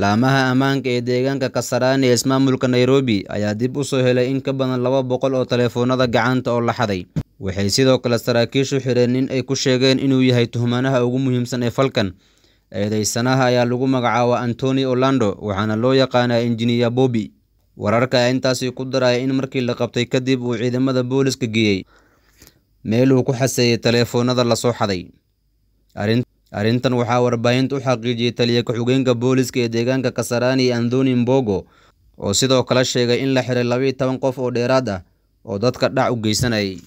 laamaha ammaanka ee deegaanka kasarani ee ismaamulka nairobi ayaa dib u soo helay in ka badan laba boqol oo taleefoonada gacanta oo la xaday waxay sidoo kale saraakiishu xireen nin ay ku sheegeen inuu yahay tuhmanaha ugu muhiimsan ee falkan eedeysanaha ayaa lagu magacaaba antoni orlando waxaana loo yaqaanaa injiniya bobi wararka ayaa intaasi ku daraya in markii la qabtay kadib uu ciidamada booliska geeyey meel uu ku xaseeyey taleefoonada lasoo xaday arrintan waxaa warbaahinta u xaqiijiyey taliya ku-xigeenka booliska ee deegaanka kasarani andoni mbogo oo sidoo kale sheegay in la xiray labayo toban qof oo dheeraad ah oo dadka dhac u geysanayay